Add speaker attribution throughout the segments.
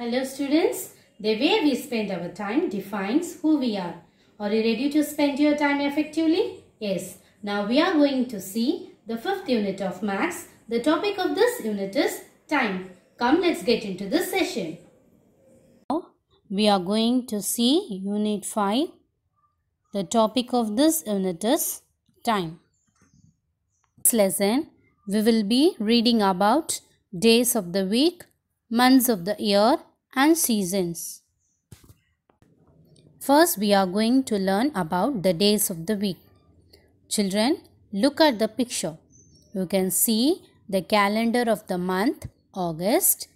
Speaker 1: Hello students, the way we spend our time defines who we are. Are you ready to spend your time effectively? Yes. Now we are going to see the fifth unit of Max. The topic of this unit is time. Come let's get into this session. Now we are going to see unit 5. The topic of this unit is time. this lesson we will be reading about days of the week, months of the year and seasons. First, we are going to learn about the days of the week. Children, look at the picture. You can see the calendar of the month, August.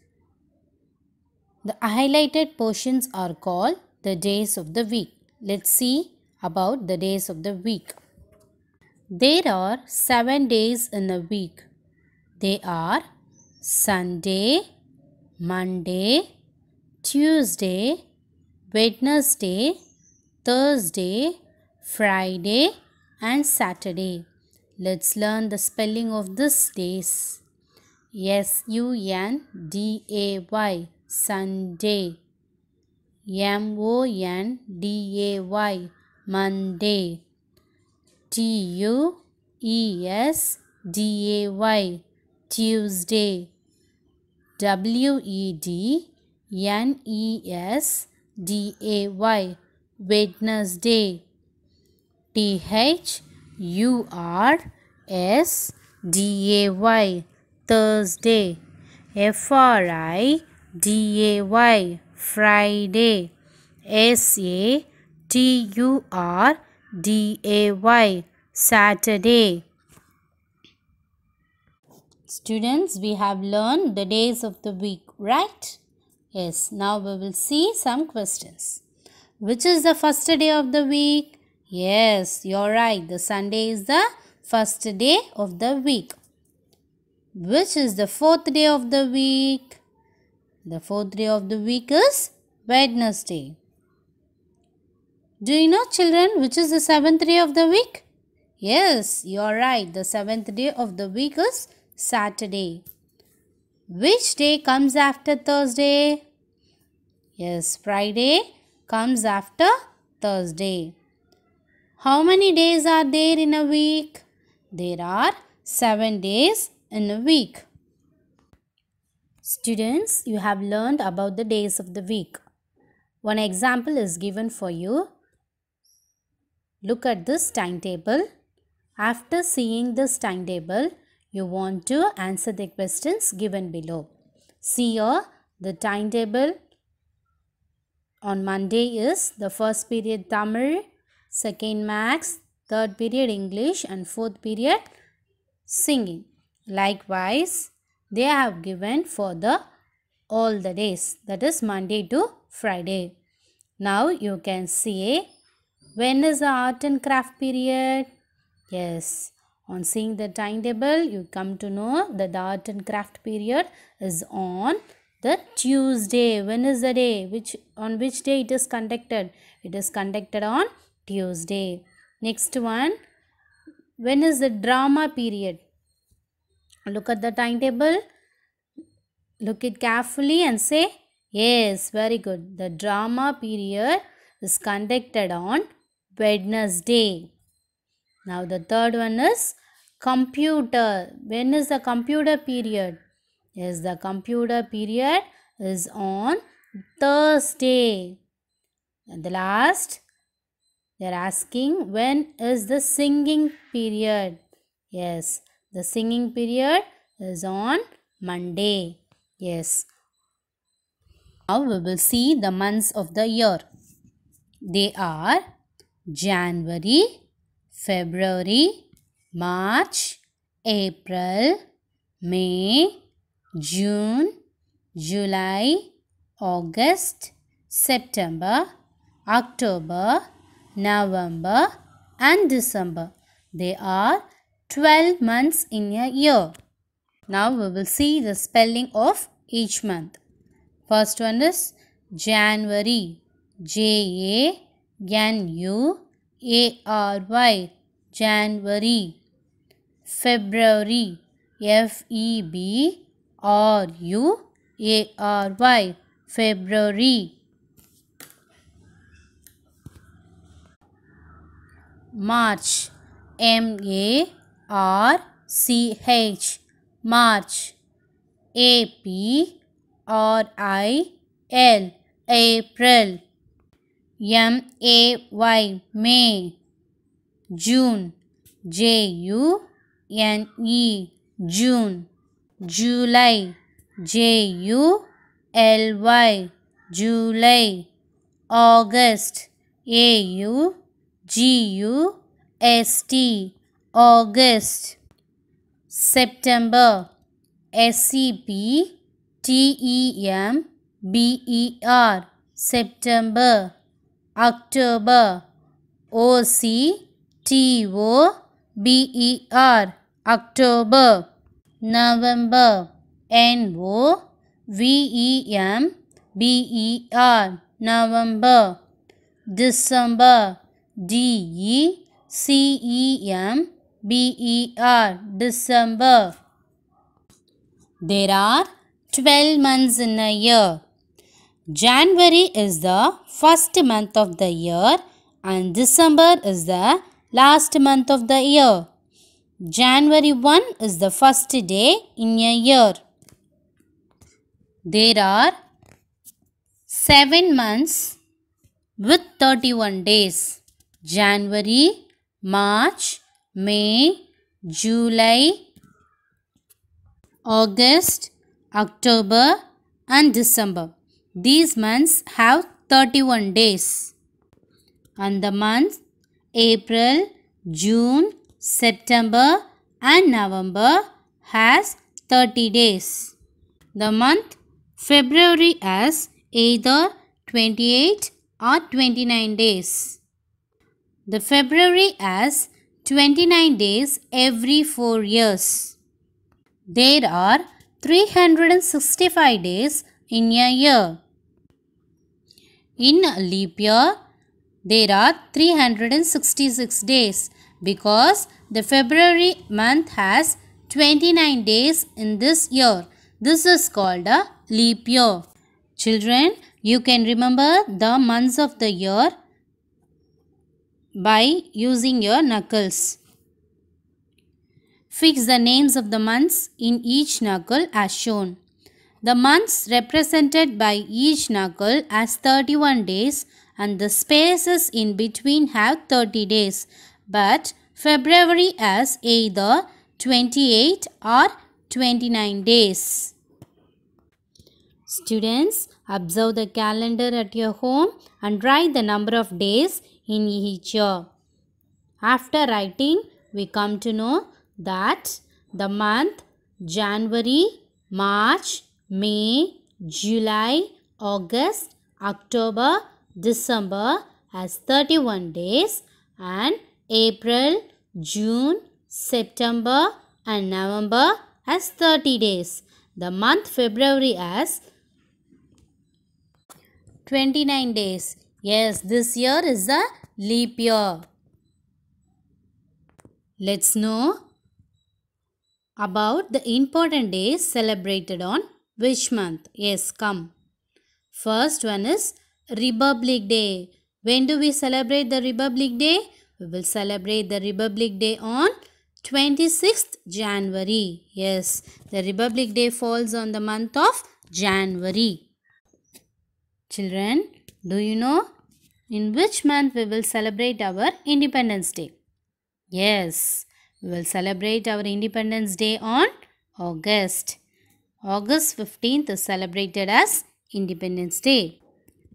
Speaker 1: The highlighted portions are called the days of the week. Let's see about the days of the week. There are seven days in a week. They are Sunday, Monday, Tuesday, Wednesday, Thursday, Friday and Saturday. Let's learn the spelling of these days. S U N D A Y Sunday. M O N D A Y Monday. T U E S D A Y Tuesday. W E D N-E-S-D-A-Y Wednesday T-H-U-R-S-D-A-Y Thursday F-R-I-D-A-Y Friday S-A-T-U-R-D-A-Y Saturday Students, we have learned the days of the week, right? Yes, now we will see some questions. Which is the first day of the week? Yes, you're right. The Sunday is the first day of the week. Which is the fourth day of the week? The fourth day of the week is Wednesday. Do you know children which is the seventh day of the week? Yes, you are right. The seventh day of the week is Saturday. Which day comes after Thursday? Yes, Friday comes after Thursday. How many days are there in a week? There are 7 days in a week. Students, you have learned about the days of the week. One example is given for you. Look at this timetable. After seeing this timetable, you want to answer the questions given below. See here, the timetable on Monday is the first period Tamil, second Max, third period English and fourth period singing. Likewise, they have given for the all the days that is Monday to Friday. Now you can see when is the art and craft period? Yes, on seeing the timetable you come to know that the art and craft period is on the Tuesday. When is the day? Which on which day it is conducted? It is conducted on Tuesday. Next one. When is the drama period? Look at the timetable. Look it carefully and say yes. Very good. The drama period is conducted on Wednesday. Now the third one is computer. When is the computer period? Yes, the computer period is on Thursday. And the last, they are asking when is the singing period? Yes, the singing period is on Monday. Yes. Now we will see the months of the year. They are January, February, March, April, May, June, July, August, September, October, November and December. They are 12 months in a year. Now we will see the spelling of each month. First one is January. J-A-N-U-A-R-Y. January. February. F-E-B. R U A R Y February March M A R C H March A P R I L April M A Y May June J U N E June July J U L Y July August A U G U S T August September S E P T E M B E R September October O C T O B E R October November N O V E M B E R November December D E C E M B E R December There are 12 months in a year. January is the first month of the year and December is the last month of the year. January 1 is the first day in a year. There are 7 months with 31 days. January, March, May, July, August, October and December. These months have 31 days. And the months April, June, September and November has 30 days. The month February has either 28 or 29 days. The February has 29 days every 4 years. There are 365 days in a year. In a leap year, there are 366 days because the February month has 29 days in this year. This is called a leap year. Children, you can remember the months of the year by using your knuckles. Fix the names of the months in each knuckle as shown. The months represented by each knuckle as 31 days and the spaces in between have 30 days but February has either 28 or 29 days. Students, observe the calendar at your home and write the number of days in each year. After writing, we come to know that the month January, March, May, July, August, October, December has 31 days and April, June, September and November as 30 days. The month February as 29 days. Yes, this year is a leap year. Let's know about the important days celebrated on which month. Yes, come. First one is Republic Day. When do we celebrate the Republic Day? We will celebrate the Republic Day on 26th January. Yes, the Republic Day falls on the month of January. Children, do you know in which month we will celebrate our Independence Day? Yes, we will celebrate our Independence Day on August. August 15th is celebrated as Independence Day.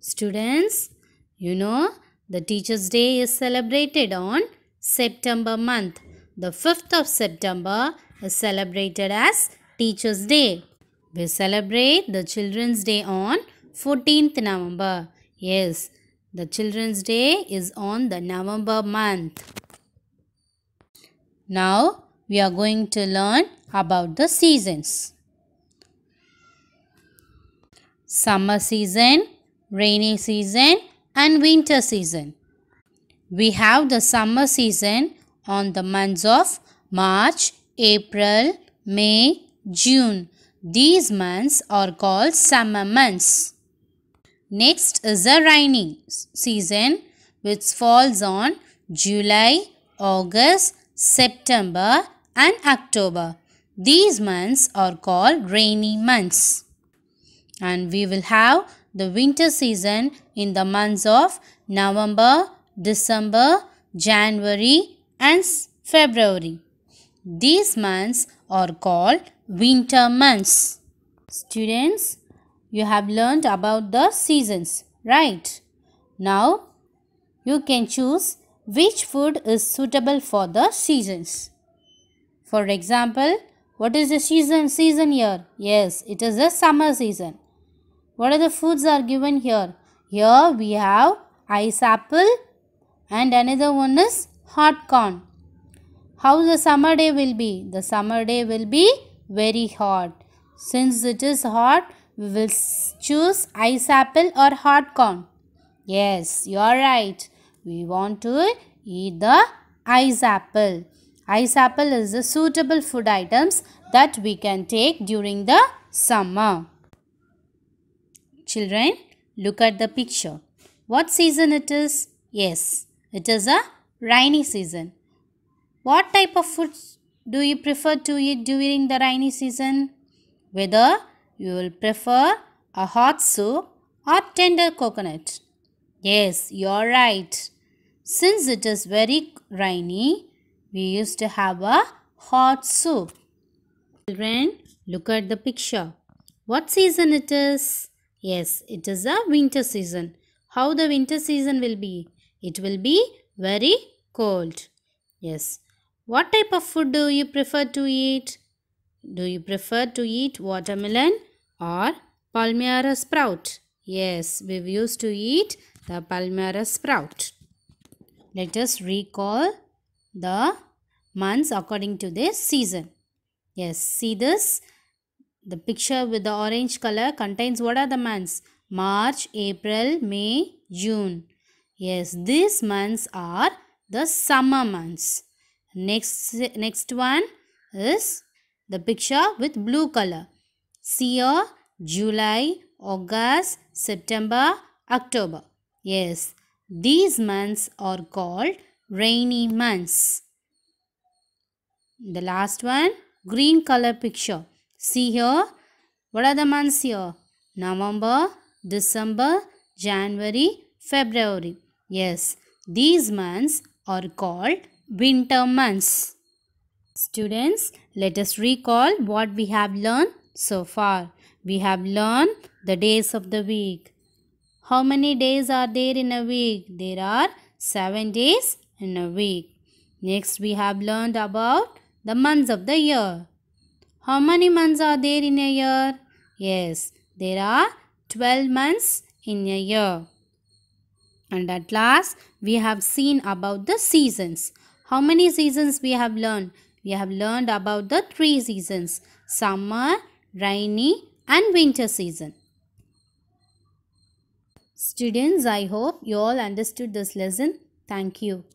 Speaker 1: Students, you know the Teacher's Day is celebrated on September month. The 5th of September is celebrated as Teacher's Day. We celebrate the Children's Day on 14th November. Yes, the Children's Day is on the November month. Now, we are going to learn about the seasons. Summer season, rainy season and winter season. We have the summer season on the months of March, April, May, June. These months are called summer months. Next is the rainy season which falls on July, August, September and October. These months are called rainy months. And we will have the winter season in the months of November, December, January and February. These months are called winter months. Students, you have learned about the seasons, right? Now, you can choose which food is suitable for the seasons. For example, what is the season season here? Yes, it is the summer season. What are the foods are given here? Here we have ice apple and another one is hot corn. How the summer day will be? The summer day will be very hot. Since it is hot, we will choose ice apple or hot corn. Yes, you are right. We want to eat the ice apple. Ice apple is the suitable food items that we can take during the summer. Children, look at the picture. What season it is? Yes, it is a rainy season. What type of foods do you prefer to eat during the rainy season? Whether you will prefer a hot soup or tender coconut. Yes, you are right. Since it is very rainy, we used to have a hot soup. Children, look at the picture. What season it is? Yes, it is the winter season. How the winter season will be? It will be very cold. Yes. What type of food do you prefer to eat? Do you prefer to eat watermelon or palmyra sprout? Yes, we used to eat the palmyra sprout. Let us recall the months according to this season. Yes, see this the picture with the orange color contains what are the months? March, April, May, June. Yes, these months are the summer months. Next, next one is the picture with blue color. See here, July, August, September, October. Yes, these months are called rainy months. The last one, green color picture. See here, what are the months here? November, December, January, February. Yes, these months are called winter months. Students, let us recall what we have learned so far. We have learned the days of the week. How many days are there in a week? There are 7 days in a week. Next, we have learned about the months of the year. How many months are there in a year? Yes, there are 12 months in a year. And at last, we have seen about the seasons. How many seasons we have learned? We have learned about the three seasons. Summer, rainy and winter season. Students, I hope you all understood this lesson. Thank you.